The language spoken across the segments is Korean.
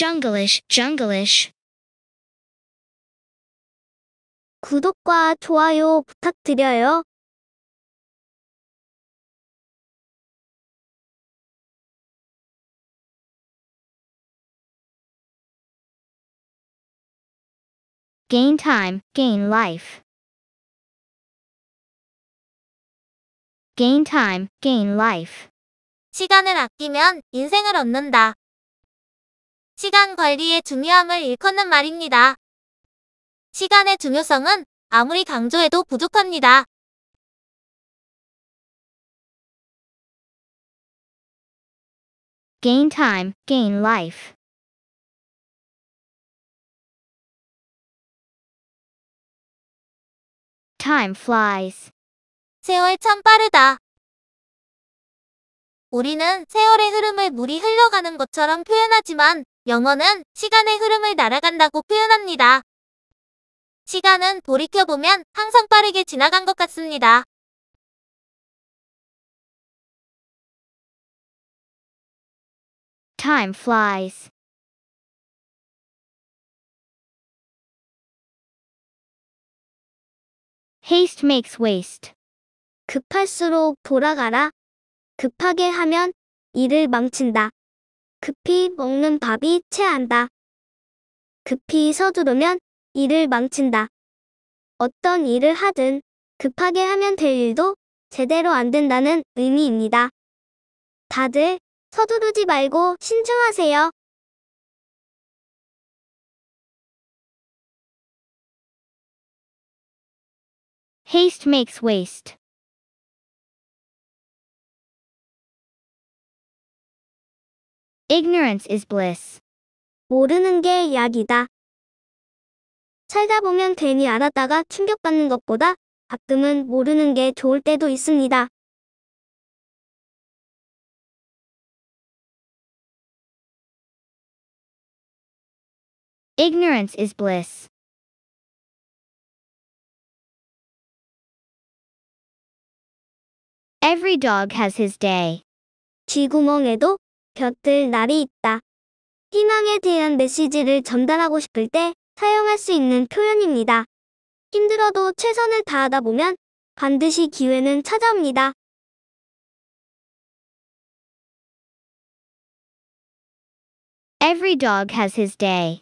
jungleish, jungleish. 구독과 좋아요 부탁드려요. gain time, gain life. gain time, gain life. 시간을 아끼면 인생을 얻는다. 시간 관리의 중요함을 일컫는 말입니다. 시간의 중요성은 아무리 강조해도 부족합니다. g a i 임 time, gain life. time flies. 세월 참 빠르다. 우리는 세월의 흐름을 물이 흘러가는 것처럼 표현하지만 영어는 시간의 흐름을 날아간다고 표현합니다. 시간은 돌이켜보면 항상 빠르게 지나간 것 같습니다. Time f l Haste makes waste. 급할수록 돌아가라. 급하게 하면 일을 망친다. 급히 먹는 밥이 체한다. 급히 서두르면 일을 망친다. 어떤 일을 하든 급하게 하면 될 일도 제대로 안 된다는 의미입니다. 다들 서두르지 말고 신중하세요. Haste makes waste. Ignorance is bliss. 모르는 게 약이다. 살다 보면 괜히 알았다가 충격받는 것보다 가끔은 모르는 게 좋을 때도 있습니다. Ignorance is bliss. Every dog has his day. 쥐구멍에도 볕들 날이 있다. 희망에 대한 메시지를 전달하고 싶을 때 사용할 수 있는 표현입니다. 힘들어도 최선을 다하다 보면 반드시 기회는 찾아옵니다. Every dog has his day.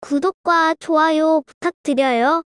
구독과 좋아요 부탁드려요.